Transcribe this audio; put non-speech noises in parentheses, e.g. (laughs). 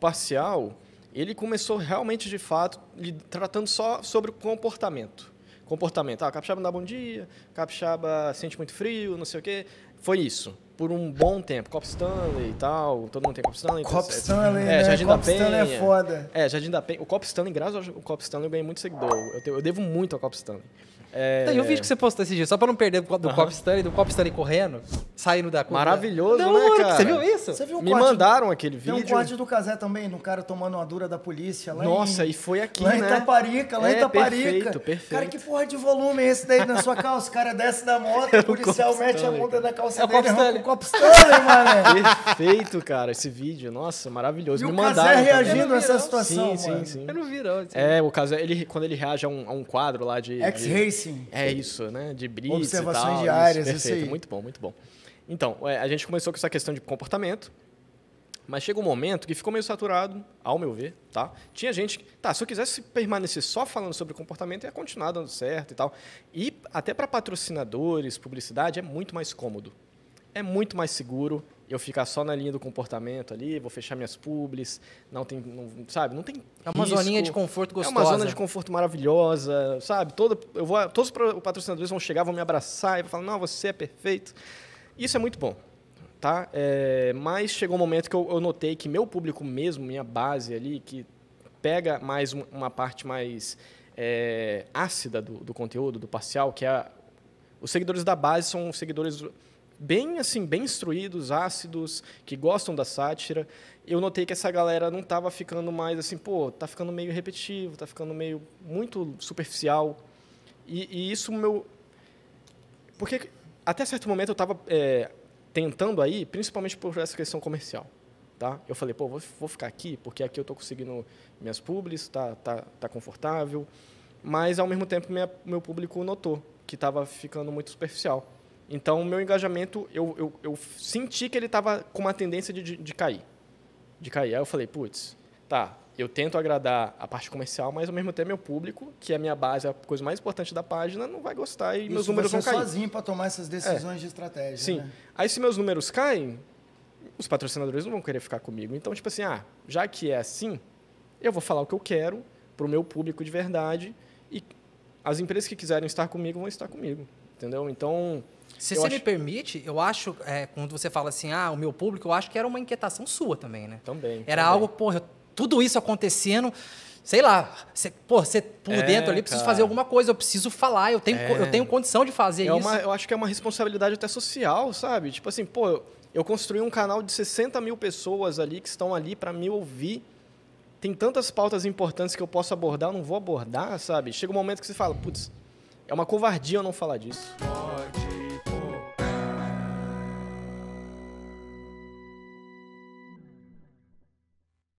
parcial, ele começou realmente, de fato, tratando só sobre o comportamento. Comportamento. Ah, capixaba não dá bom dia, capixaba sente muito frio, não sei o quê. Foi isso. Por um bom tempo. Cop Stanley e tal. Todo mundo tem Cop Stanley. Cop então, é Stanley, é, né? Jardim Cop da Penha. Stanley é foda. É, Jardim da Penha. O Cop Stanley, graças ao Cop Stanley, eu ganhei muito seguidor. Eu, te, eu devo muito ao Cop Stanley. É... Tem um vídeo que você postou esse dia, só pra não perder do Cop Stanley, do Cop Stanley correndo saindo da curva. Maravilhoso, não, né, cara? Você viu isso? Você viu o Me mandaram do... aquele vídeo. Tem um corte do Casé também, no cara tomando uma dura da polícia lá Nossa, em... e foi aqui, lá né? Lá em Itaparica, lá é, em Itaparica. Perfeito, perfeito. Cara, que porra de volume é esse daí na sua calça? O cara desce da moto, (laughs) é o policial mete a mão na calça é dele, É o copo Stanley, (laughs) mano. Perfeito, cara, esse vídeo. Nossa, maravilhoso. E Me o mandaram. Casé reagindo a essa situação, Sim, mano. sim, sim. Eu não vi. É, o Casé, ele, quando ele reage a um, a um quadro lá de... X-Racing. É isso, né? De blitz Observações diárias, isso aí. Muito bom, muito bom. Então, é, a gente começou com essa questão de comportamento, mas chega um momento que ficou meio saturado, ao meu ver, tá? Tinha gente que, tá, se eu quisesse permanecer só falando sobre comportamento, ia continuar dando certo e tal. E até para patrocinadores, publicidade, é muito mais cômodo. É muito mais seguro eu ficar só na linha do comportamento ali, vou fechar minhas publis, não tem, não, sabe, não tem É uma risco, zoninha de conforto gostosa. É uma zona de conforto maravilhosa, sabe? Todo, eu vou, todos os patrocinadores vão chegar, vão me abraçar e vão falar, não, você é perfeito. Isso é muito bom. Tá? É, mas chegou um momento que eu, eu, notei que meu público mesmo, minha base ali, que pega mais um, uma parte mais é, ácida do, do, conteúdo, do parcial, que é a, os seguidores da base são seguidores bem assim, bem instruídos, ácidos, que gostam da sátira. Eu notei que essa galera não estava ficando mais assim, pô, tá ficando meio repetitivo, tá ficando meio muito superficial. E, e isso meu porque até certo momento eu estava é, tentando aí, principalmente por essa questão comercial. Tá? Eu falei, pô, vou, vou ficar aqui, porque aqui eu estou conseguindo minhas publis, está tá, tá confortável. Mas, ao mesmo tempo, minha, meu público notou que estava ficando muito superficial. Então, o meu engajamento, eu, eu, eu, senti que ele estava com uma tendência de, de, de cair. De cair. Aí eu falei, putz, tá, eu tento agradar a parte comercial, mas ao mesmo tempo meu público, que é a minha base, a coisa mais importante da página, não vai gostar e Isso, meus números vão cair. sozinho para tomar essas é. decisões é. de estratégia. Sim. Né? Aí se meus números caem, os patrocinadores não vão querer ficar comigo. Então, tipo assim, ah, já que é assim, eu vou falar o que eu quero para o meu público de verdade e as empresas que quiserem estar comigo vão estar comigo. Entendeu? Então. Se você acho... me permite, eu acho, é, quando você fala assim, ah, o meu público, eu acho que era uma inquietação sua também, né? Também. Era também. algo, porra, eu tudo isso acontecendo. Sei lá, cê, pô, você por é, dentro ali precisa fazer alguma coisa, eu preciso falar, eu tenho, é. eu tenho condição de fazer é isso. Uma, eu acho que é uma responsabilidade até social, sabe? Tipo assim, pô, eu construí um canal de 60 mil pessoas ali que estão ali para me ouvir. Tem tantas pautas importantes que eu posso abordar, eu não vou abordar, sabe? Chega um momento que você fala, putz, é uma covardia eu não falar disso.